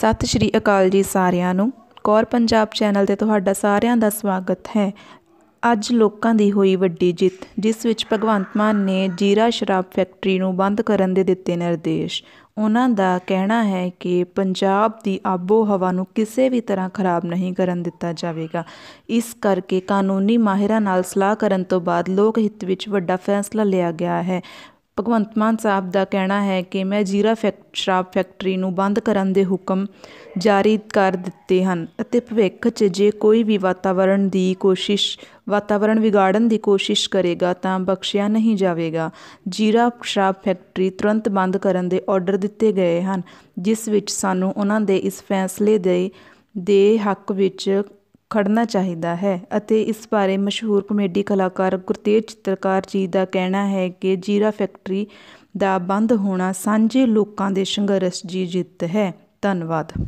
ਸਤਿ ਸ਼੍ਰੀ ਅਕਾਲ ਜੀ ਸਾਰਿਆਂ ਨੂੰ ਕੌਰ ਪੰਜਾਬ ਚੈਨਲ ਤੇ ਤੁਹਾਡਾ ਸਾਰਿਆਂ ਦਾ ਸਵਾਗਤ ਹੈ ਅੱਜ ਲੋਕਾਂ ਦੀ ਹੋਈ ਵੱਡੀ ਜਿੱਤ ਜਿਸ ਵਿੱਚ ਭਗਵੰਤ ਮਾਨ ਨੇ ਜੀਰਾ ਸ਼ਰਾਬ ਫੈਕਟਰੀ ਨੂੰ ਬੰਦ ਕਰਨ ਦੇ ਦਿੱਤੇ ਨਿਰਦੇਸ਼ ਉਹਨਾਂ ਦਾ ਕਹਿਣਾ ਹੈ ਕਿ ਪੰਜਾਬ ਦੀ ਆਬੋ ਹਵਾ ਨੂੰ ਕਿਸੇ ਵੀ ਤਰ੍ਹਾਂ ਖਰਾਬ ਨਹੀਂ ਕਰਨ ਦਿੱਤਾ ਜਾਵੇਗਾ ਇਸ ਕਰਕੇ ਕਾਨੂੰਨੀ ਮਾਹਿਰਾਂ ਨਾਲ ਸਲਾਹ ਕਰਨ ਤੋਂ ਬਾਅਦ ਲੋਕ ਹਿੱਤ ਵਿੱਚ ਵੱਡਾ ਫੈਸਲਾ ਲਿਆ ਗਿਆ ਹੈ ਭਗਵੰਤ ਮਾਨ ਸਾਹਿਬ ਦਾ ਕਹਿਣਾ ਹੈ ਕਿ ਮੈਂ ਜੀਰਾ ਫੈਕਟਰੀ ਫੈਕਟਰੀ ਨੂੰ ਬੰਦ ਕਰਨ ਦੇ ਹੁਕਮ ਜਾਰੀ ਕਰ ਦਿੱਤੇ ਹਨ ਅਤੇ ਭਵਿੱਖ 'ਚ ਜੇ ਕੋਈ ਵੀ ਵਾਤਾਵਰਣ ਦੀ ਕੋਸ਼ਿਸ਼ ਵਾਤਾਵਰਣ ਵਿਗਾੜਨ ਦੀ ਕੋਸ਼ਿਸ਼ ਕਰੇਗਾ ਤਾਂ ਬਖਸ਼ਿਆ ਨਹੀਂ ਜਾਵੇਗਾ ਜੀਰਾ ਸ਼ਰਾਬ ਫੈਕਟਰੀ ਤੁਰੰਤ ਬੰਦ ਕਰਨ ਦੇ ਆਰਡਰ ਦਿੱਤੇ ਗਏ ਹਨ ਜਿਸ ਵਿੱਚ ਸਾਨੂੰ ਉਹਨਾਂ ਦੇ ਇਸ ਫੈਸਲੇ ਦੇ ਦੇ ਹੱਕ ਵਿੱਚ ਖੜਨਾ ਚਾਹੀਦਾ ਹੈ ਅਤੇ ਇਸ ਬਾਰੇ ਮਸ਼ਹੂਰ ਕਮੇਡੀ ਕਲਾਕਾਰ ਗੁਰਤੇਜ ਚਿੱਤਰਕਾਰ ਜੀ ਦਾ ਕਹਿਣਾ ਹੈ ਕਿ ਜੀਰਾ ਫੈਕਟਰੀ ਦਾ ਬੰਦ ਹੋਣਾ ਸਾਂਝੇ ਲੋਕਾਂ ਦੇ ਸੰਘਰਸ਼ ਦੀ ਜਿੱਤ ਹੈ ਧੰਨਵਾਦ